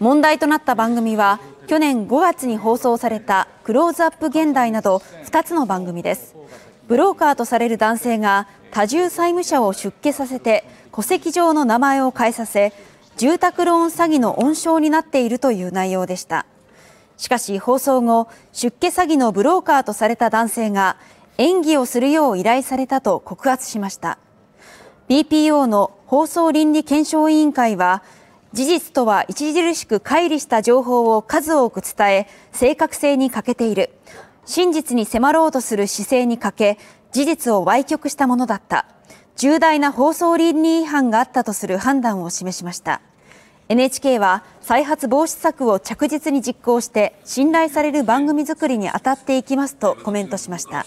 問題となった番組は去年5月に放送された「クローズアップ現代」など2つの番組ですブローカーとされる男性が多重債務者を出家させて戸籍上の名前を変えさせ住宅ローン詐欺の温床になっているという内容でしたしかし放送後出家詐欺のブローカーとされた男性が演技をするよう依頼されたと告発しました BPO の放送倫理検証委員会は事実とは著しく乖離した情報を数多く伝え正確性に欠けている真実に迫ろうとする姿勢に欠け事実を歪曲したものだった重大な放送倫理違反があったとする判断を示しました NHK は再発防止策を着実に実行して信頼される番組作りに当たっていきますとコメントしました。